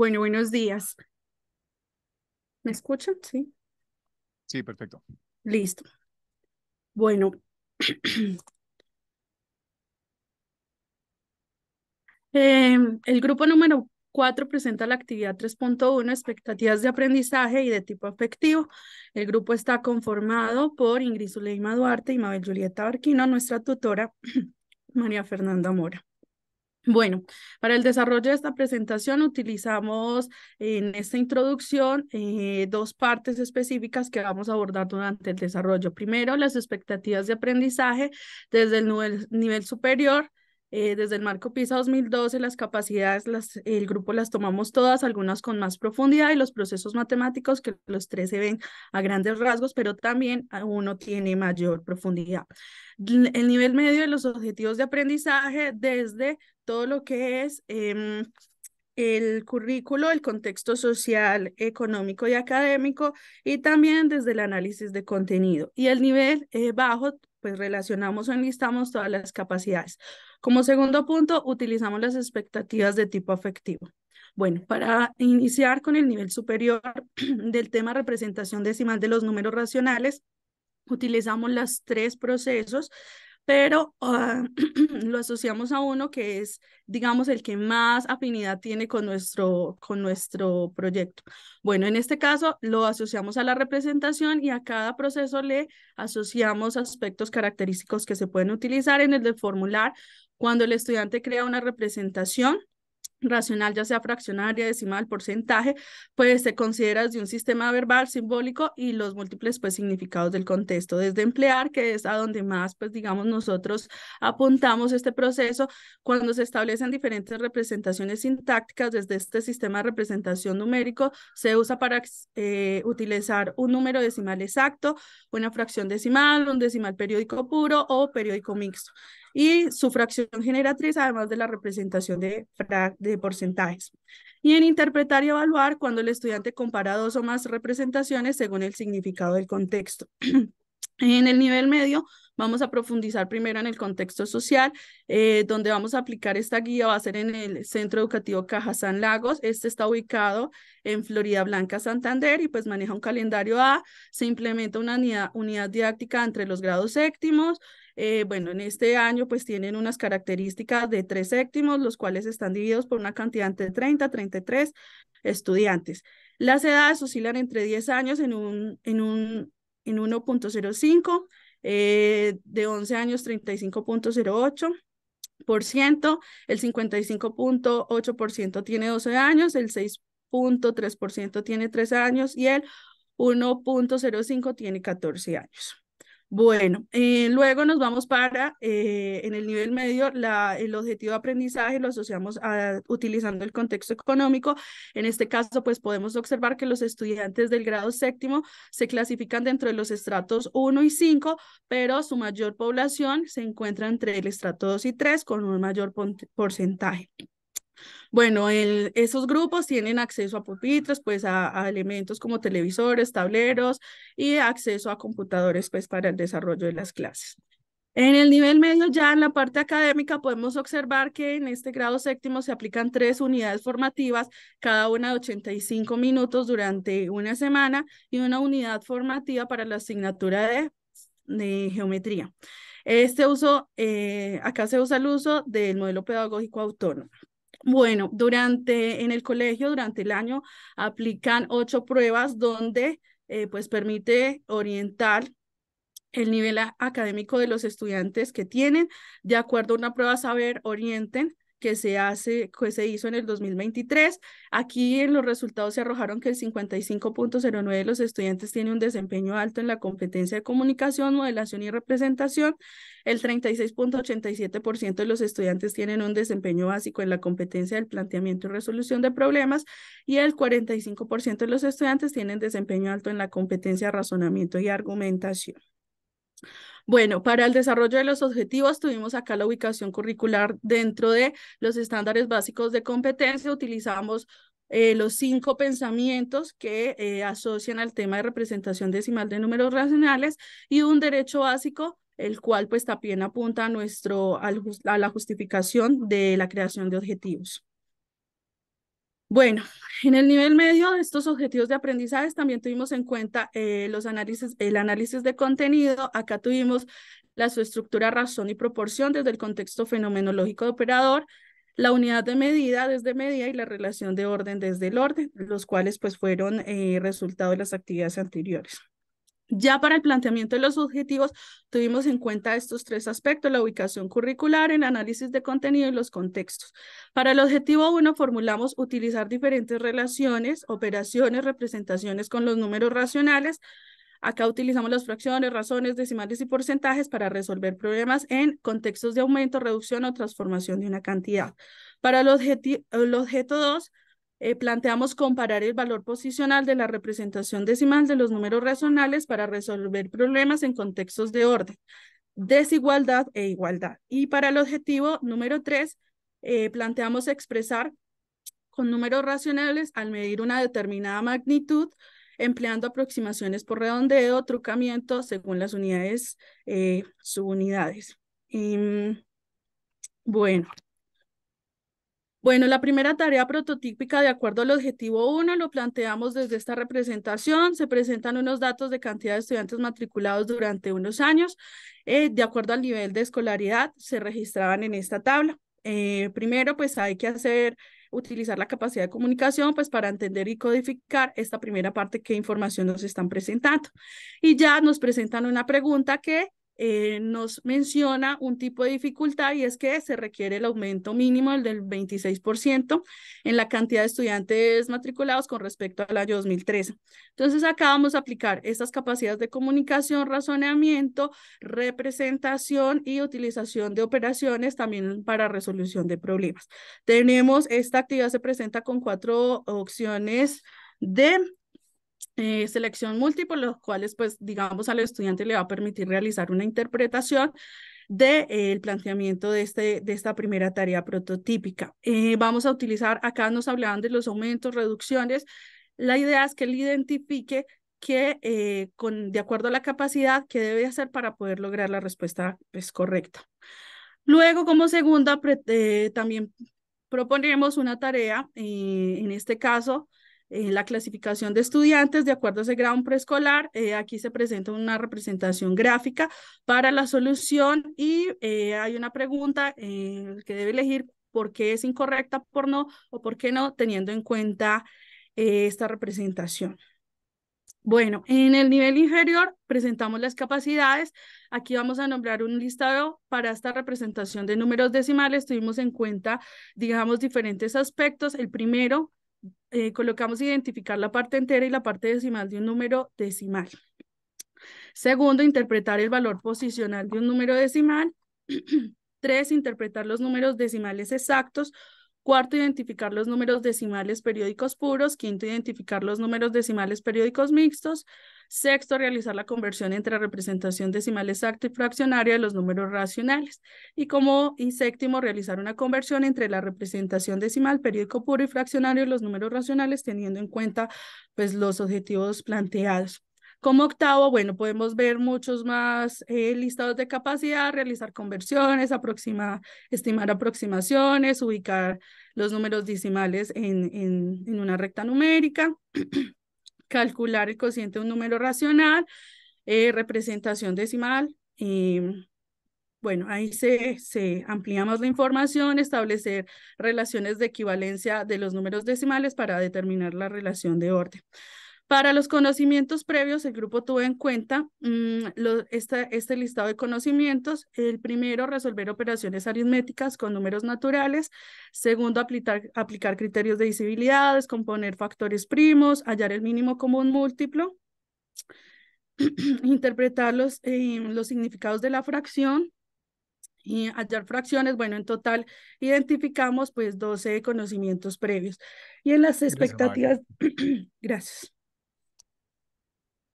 Bueno, buenos días. ¿Me escuchan? Sí. Sí, perfecto. Listo. Bueno. Em, el grupo número cuatro presenta la actividad 3.1, expectativas de aprendizaje y de tipo afectivo. El grupo está conformado por Ingrid Zuleima Duarte y Mabel Julieta Barquino, nuestra tutora, María Fernanda Mora. Bueno, para el desarrollo de esta presentación utilizamos en esta introducción eh, dos partes específicas que vamos a abordar durante el desarrollo. Primero, las expectativas de aprendizaje desde el nivel, superior. Eh, desde el marco PISA 2012, las capacidades, las, el grupo las tomamos todas, algunas con más profundidad y los procesos matemáticos que los tres se ven a grandes rasgos, pero también uno tiene mayor profundidad. El nivel medio de los objetivos de aprendizaje desde todo lo que es em, el currículo, el contexto social, económico y académico, y también desde el análisis de contenido. Y el nivel eh, bajo, pues relacionamos o enlistamos todas las capacidades. Como segundo punto, utilizamos las expectativas de tipo afectivo. Bueno, para iniciar con el nivel superior del tema representación decimal de los números racionales, utilizamos las tres procesos pero ah, lo asociamos a uno que es, digamos, el que más afinidad tiene con nuestro, con nuestro proyecto. Bueno, en este caso lo asociamos a la representación y a cada proceso le asociamos aspectos característicos que se pueden utilizar en el de formular cuando el estudiante crea una representación racional, ya sea fraccionaria, decimal, porcentaje, pues se considera de un sistema verbal, simbólico y los múltiples pues significados del contexto, desde emplear, que es a donde más pues digamos nosotros apuntamos este proceso, cuando se establecen diferentes representaciones sintácticas desde este sistema de representación numérico, se usa para eh, utilizar un número decimal exacto, una fracción decimal, un decimal periódico puro o periódico mixto y su fracción generatriz, además de la representación de, porcentajes. Y en interpretar y evaluar, cuando el estudiante compara dos o más representaciones según el significado del contexto. en el nivel medio, vamos a profundizar primero en el contexto social, eh, donde vamos a aplicar esta guía, va a ser en el Centro Educativo San Lagos, este está ubicado en Florida Blanca, Santander, y pues maneja un calendario A, se implementa una unidad, unidad didáctica entre los grados séptimos, eh, bueno, en este año pues tienen unas características de tres séptimos, los cuales están divididos por una cantidad entre 30 33 estudiantes. Las edades oscilan entre 10 años en un, en 1.05, eh, de 11 años 35.08%, el 55.8% tiene 12 años, el 6.3% tiene 13 años y el 1.05 tiene 14 años. Bueno, eh, luego nos vamos para, eh, en el nivel medio, el objetivo de aprendizaje lo asociamos utilizando el contexto económico. En este caso, pues podemos observar que los estudiantes del grado séptimo se clasifican dentro de los estratos 1 y 5, pero su mayor población se encuentra entre el estrato 2 y 3 con un mayor porcentaje. Bueno, esos grupos tienen acceso a pupitres, pues a, elementos como televisores, tableros y acceso a computadores, pues para el desarrollo de las clases. En el nivel medio, ya en la parte académica, podemos observar que en este grado séptimo se aplican tres unidades formativas, cada una de 85 minutos durante una semana y una unidad formativa para la asignatura de, geometría. Este uso, eh, acá se usa el uso del modelo pedagógico autónomo. Bueno, durante, en el colegio, durante el año, aplican ocho pruebas donde eh, pues permite orientar el nivel académico de los estudiantes que tienen. De acuerdo a una prueba saber, orienten que se hace, que se hizo en el 2023. Aquí en los resultados se arrojaron que el 55.09 de los estudiantes tiene un desempeño alto en la competencia de comunicación, modelación y representación. El 36.87% de los estudiantes tienen un desempeño básico en la competencia del planteamiento y resolución de problemas y el 45% de los estudiantes tienen desempeño alto en la competencia de razonamiento y argumentación. Bueno, para el desarrollo de los objetivos tuvimos acá la ubicación curricular dentro de los estándares básicos de competencia. Utilizamos eh, los cinco pensamientos que eh, asocian al tema de representación decimal de números racionales y un derecho básico el cual pues también apunta a, nuestro, a la justificación de la creación de objetivos. Bueno, en el nivel medio de estos objetivos de aprendizaje también tuvimos en cuenta eh, los análisis, el análisis de contenido. Acá tuvimos la estructura razón y proporción desde el contexto fenomenológico de operador, la unidad de medida desde medida y la relación de orden desde el orden, los cuales pues fueron eh, resultado de las actividades anteriores. Ya para el planteamiento de los objetivos, tuvimos en cuenta estos tres aspectos, la ubicación curricular, el análisis de contenido y los contextos. Para el objetivo 1, formulamos utilizar diferentes relaciones, operaciones, representaciones con los números racionales. Acá utilizamos las fracciones, razones, decimales y porcentajes para resolver problemas en contextos de aumento, reducción o transformación de una cantidad. Para el, el objeto 2, eh, planteamos comparar el valor posicional de la representación decimal de los números racionales para resolver problemas en contextos de orden, desigualdad e igualdad. Y para el objetivo número tres eh, planteamos expresar con números racionales al medir una determinada magnitud empleando aproximaciones por redondeo, trucamiento según las unidades, eh, subunidades. Mm, bueno, bueno, la primera tarea prototípica de acuerdo al objetivo 1 lo planteamos desde esta representación. Se presentan unos datos de cantidad de estudiantes matriculados durante unos años. Eh, de acuerdo al nivel de escolaridad, se registraban en esta tabla. Eh, primero, pues hay que hacer, utilizar la capacidad de comunicación, pues para entender y codificar esta primera parte qué información nos están presentando. Y ya nos presentan una pregunta que eh, nos menciona un tipo de dificultad y es que se requiere el aumento mínimo del 26% en la cantidad de estudiantes matriculados con respecto al año 2013. Entonces acá vamos a aplicar estas capacidades de comunicación, razonamiento, representación y utilización de operaciones también para resolución de problemas. Tenemos esta actividad se presenta con cuatro opciones de eh, selección múltiple, los cuales, pues, digamos, al estudiante le va a permitir realizar una interpretación del de, eh, planteamiento de, este, de esta primera tarea prototípica. Eh, vamos a utilizar, acá nos hablaban de los aumentos, reducciones. La idea es que él identifique que, con, de acuerdo a la capacidad que debe hacer para poder lograr la respuesta pues, correcta. Luego, como segunda, también proponemos una tarea, en este caso, eh, la clasificación de estudiantes de acuerdo a ese grado preescolar. Eh, aquí se presenta una representación gráfica para la solución y eh, hay una pregunta que debe elegir por qué es incorrecta, por no o por qué no, teniendo en cuenta esta representación. Bueno, en el nivel inferior presentamos las capacidades. Aquí vamos a nombrar un listado para esta representación de números decimales. Tuvimos en cuenta, digamos, diferentes aspectos. El primero, eh, colocamos identificar la parte entera y la parte decimal de un número decimal. Segundo, interpretar el valor posicional de un número decimal. Tres, interpretar los números decimales exactos Cuarto, identificar los números decimales periódicos puros. Quinto, identificar los números decimales periódicos mixtos. Sexto, realizar la conversión entre representación decimal exacta y fraccionaria de los números racionales. Y como séptimo, realizar una conversión entre la representación decimal, periódico puro y fraccionario de los números racionales, teniendo en cuenta pues, los objetivos planteados. Como octavo, bueno, podemos ver muchos más eh, listados de capacidad, realizar conversiones, estimar aproximaciones, ubicar los números decimales en, en, una recta numérica, calcular el cociente de un número racional, eh, representación decimal. Em, bueno, ahí se, se amplía la información, establecer relaciones de equivalencia de los números decimales para determinar la relación de orden. Para los conocimientos previos, el grupo tuvo en cuenta mm, esta, este listado de conocimientos. El primero, resolver operaciones aritméticas con números naturales. Segundo, aplicar, aplicar criterios de visibilidad, descomponer factores primos, hallar el mínimo común múltiplo, interpretar eh, los, significados de la fracción, y hallar fracciones. Bueno, en total identificamos pues 12 conocimientos previos. Y en las expectativas, gracias.